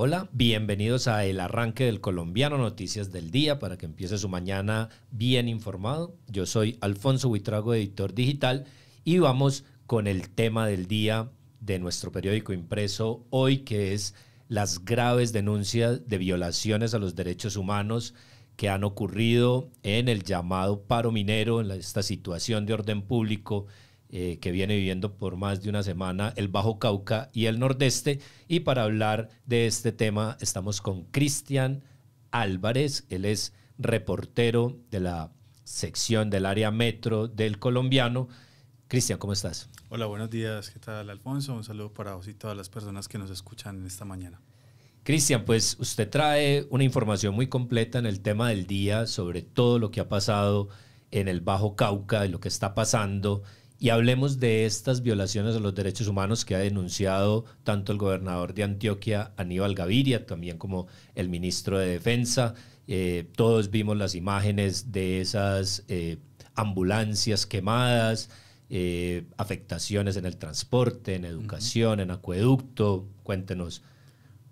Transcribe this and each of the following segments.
Hola, bienvenidos a El Arranque del Colombiano, Noticias del Día, para que empiece su mañana bien informado. Yo soy Alfonso Huitrago, editor digital, y vamos con el tema del día de nuestro periódico impreso hoy, que es las graves denuncias de violaciones a los derechos humanos que han ocurrido en el llamado paro minero, en esta situación de orden público eh, que viene viviendo por más de una semana el Bajo Cauca y el Nordeste. Y para hablar de este tema estamos con Cristian Álvarez, él es reportero de la sección del área metro del colombiano. Cristian, ¿cómo estás? Hola, buenos días. ¿Qué tal, Alfonso? Un saludo para vos y todas las personas que nos escuchan esta mañana. Cristian, pues usted trae una información muy completa en el tema del día sobre todo lo que ha pasado en el Bajo Cauca y lo que está pasando y hablemos de estas violaciones a los derechos humanos que ha denunciado tanto el gobernador de Antioquia, Aníbal Gaviria, también como el ministro de Defensa. Eh, todos vimos las imágenes de esas eh, ambulancias quemadas, eh, afectaciones en el transporte, en educación, en acueducto. Cuéntenos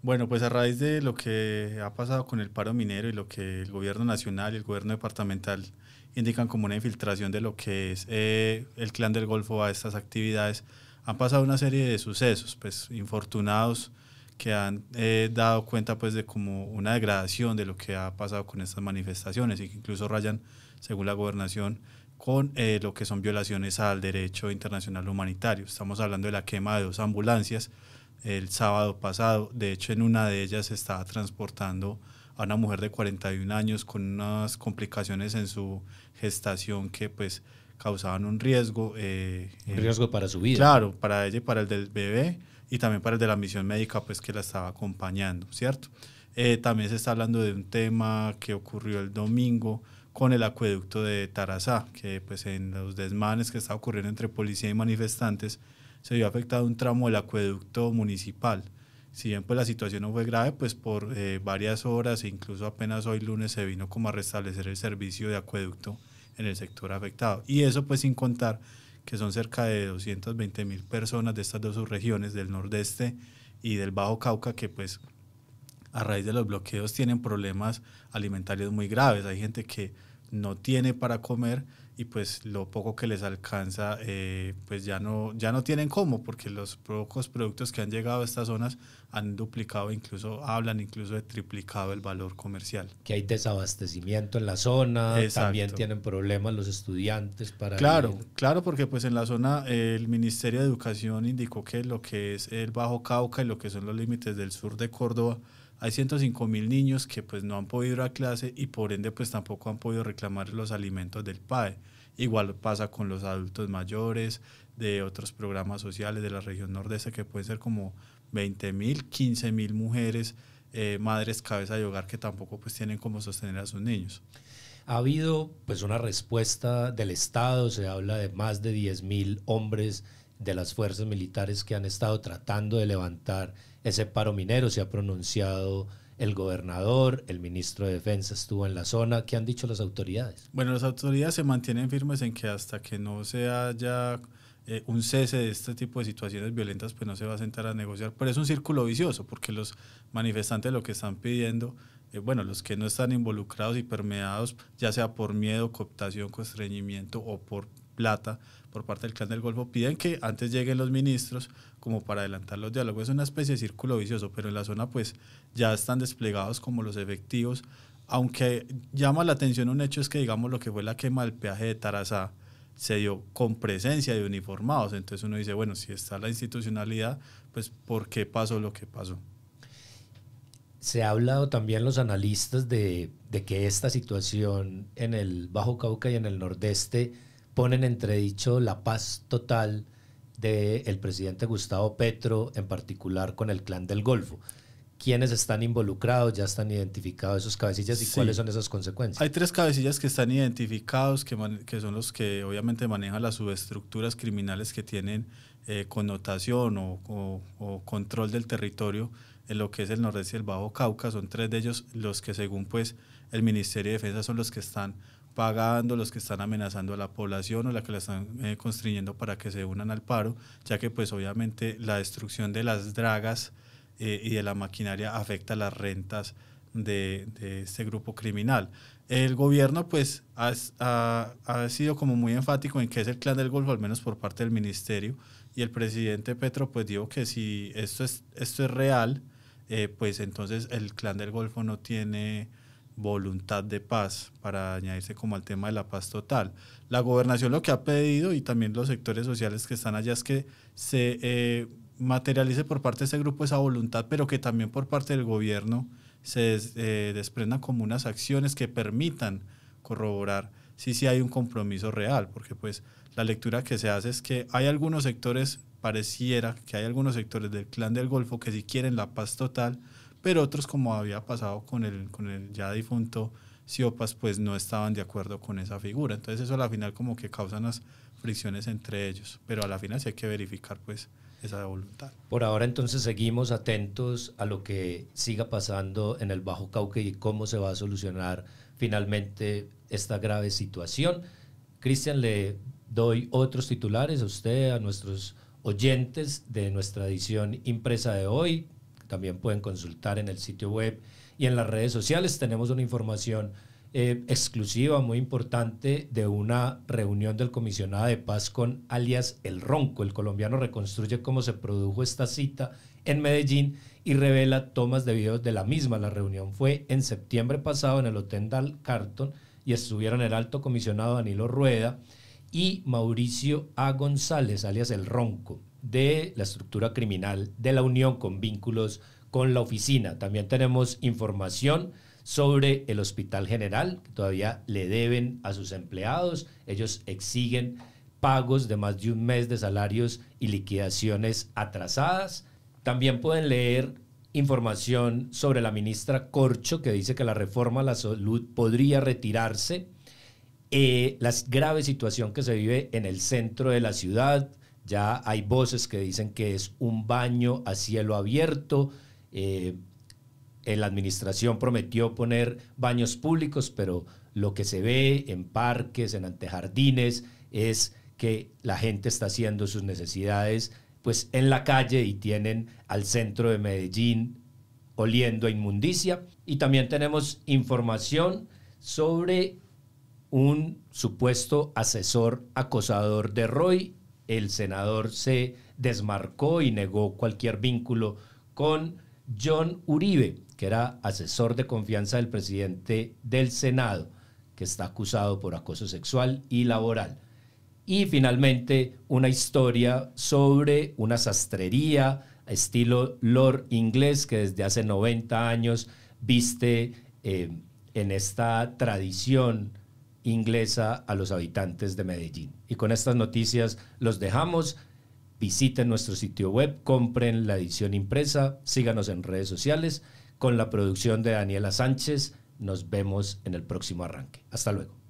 bueno, pues a raíz de lo que ha pasado con el paro minero y lo que el gobierno nacional y el gobierno departamental indican como una infiltración de lo que es eh, el clan del Golfo a estas actividades, han pasado una serie de sucesos, pues infortunados, que han eh, dado cuenta pues de como una degradación de lo que ha pasado con estas manifestaciones y que incluso rayan, según la gobernación, con eh, lo que son violaciones al derecho internacional humanitario. Estamos hablando de la quema de dos ambulancias el sábado pasado. De hecho, en una de ellas estaba transportando a una mujer de 41 años con unas complicaciones en su gestación que pues causaban un riesgo. un eh, riesgo para su vida. Claro, para ella y para el del bebé y también para el de la misión médica pues que la estaba acompañando, ¿cierto? Eh, también se está hablando de un tema que ocurrió el domingo con el acueducto de Tarazá, que pues en los desmanes que está ocurriendo entre policía y manifestantes, se vio afectado un tramo del acueducto municipal. Si bien pues la situación no fue grave, pues por eh, varias horas e incluso apenas hoy lunes se vino como a restablecer el servicio de acueducto en el sector afectado. Y eso pues sin contar que son cerca de 220 mil personas de estas dos subregiones, del nordeste y del Bajo Cauca, que pues a raíz de los bloqueos tienen problemas alimentarios muy graves. Hay gente que no tiene para comer y pues lo poco que les alcanza eh, pues ya no, ya no tienen cómo porque los pocos productos que han llegado a estas zonas han duplicado, incluso hablan incluso de triplicado el valor comercial. Que hay desabastecimiento en la zona, también tienen problemas los estudiantes para... Claro, claro, porque pues en la zona el Ministerio de Educación indicó que lo que es el Bajo Cauca y lo que son los límites del sur de Córdoba, hay 105 mil niños que pues no han podido ir a clase y por ende pues tampoco han podido reclamar los alimentos del PAE. Igual pasa con los adultos mayores de otros programas sociales de la región nordeste que pueden ser como 20 mil, 15 mil mujeres, eh, madres cabeza de hogar que tampoco pues tienen cómo sostener a sus niños. Ha habido pues una respuesta del Estado, se habla de más de 10.000 mil hombres de las fuerzas militares que han estado tratando de levantar ese paro minero. Se ha pronunciado el gobernador, el ministro de Defensa estuvo en la zona. ¿Qué han dicho las autoridades? Bueno, las autoridades se mantienen firmes en que hasta que no se haya eh, un cese de este tipo de situaciones violentas, pues no se va a sentar a negociar. Pero es un círculo vicioso, porque los manifestantes lo que están pidiendo, eh, bueno, los que no están involucrados y permeados, ya sea por miedo, cooptación, constreñimiento o por Plata por parte del Clan del Golfo piden que antes lleguen los ministros como para adelantar los diálogos. Es una especie de círculo vicioso, pero en la zona pues ya están desplegados como los efectivos, aunque llama la atención un hecho es que digamos lo que fue la quema del peaje de Tarazá se dio con presencia de uniformados, entonces uno dice, bueno, si está la institucionalidad, pues ¿por qué pasó lo que pasó? se ha hablado también los analistas de, de, que esta situación en el Bajo Cauca y en el Nordeste ponen entredicho la paz total del presidente Gustavo Petro, en particular con el clan del Golfo. ¿Quiénes están involucrados? ¿Ya están identificados esos cabecillas y cuáles son esas consecuencias? Hay tres cabecillas que están identificados, que, que son los que obviamente manejan las subestructuras criminales que tienen eh, connotación o, control del territorio en lo que es el nordeste y el Bajo Cauca. Son tres de ellos los que según pues el Ministerio de Defensa son los que están pagando, los que están amenazando a la población o la que la están construyendo eh, constriñendo para que se unan al paro, ya que pues obviamente la destrucción de las dragas eh, y de la maquinaria afecta las rentas de, de este grupo criminal. El gobierno pues ha, sido como muy enfático en que es el clan del Golfo, al menos por parte del ministerio, y el presidente Petro pues dijo que si esto es, esto es real, eh, pues entonces el clan del Golfo no tiene voluntad de paz, para añadirse como al tema de la paz total. La gobernación lo que ha pedido y también los sectores sociales que están allá es que se eh, materialice por parte de ese grupo esa voluntad, pero que también por parte del gobierno se eh, desprendan como unas acciones que permitan corroborar si sí hay un compromiso real, porque pues la lectura que se hace es que hay algunos sectores, pareciera que hay algunos sectores del clan del Golfo que si quieren la paz total, pero otros, como había pasado con el, con el ya difunto Siopas, pues no estaban de acuerdo con esa figura. Entonces eso a la final como que causan las fricciones entre ellos, pero a la final sí hay que verificar pues esa voluntad. Por ahora entonces seguimos atentos a lo que siga pasando en el Bajo Cauca y cómo se va a solucionar finalmente esta grave situación. Cristian, le doy otros titulares a usted, a nuestros oyentes de nuestra edición impresa de hoy también pueden consultar en el sitio web y en las redes sociales. Tenemos una información eh, exclusiva, muy importante, de una reunión del comisionado de paz con alias El Ronco. El colombiano reconstruye cómo se produjo esta cita en Medellín y revela tomas de videos de la misma. La reunión fue en septiembre pasado en el Hotel Dal Carton y estuvieron el alto comisionado Danilo Rueda y Mauricio A. González, alias El Ronco de la estructura criminal, de la unión con vínculos con la oficina. También tenemos información sobre el Hospital General, que todavía le deben a sus empleados. Ellos exigen pagos de más de un mes de salarios y liquidaciones atrasadas. También pueden leer información sobre la ministra Corcho, que dice que la reforma a la salud podría retirarse. Eh, la grave situación que se vive en el centro de la ciudad, ya hay voces que dicen que es un baño a cielo abierto. Eh, la administración prometió poner baños públicos, pero lo que se ve en parques, en antejardines, es que la gente está haciendo sus necesidades pues en la calle y tienen al centro de Medellín oliendo a inmundicia. Y también tenemos información sobre un supuesto asesor acosador de Roy el senador se desmarcó y negó cualquier vínculo con John Uribe, que era asesor de confianza del presidente del Senado, que está acusado por acoso sexual y laboral. Y finalmente, una historia sobre una sastrería estilo lord inglés que desde hace 90 años viste eh, en esta tradición inglesa a los habitantes de Medellín. Y con estas noticias los dejamos. Visiten nuestro sitio web, compren la edición impresa, síganos en redes sociales. Con la producción de Daniela Sánchez, nos vemos en el próximo arranque. Hasta luego.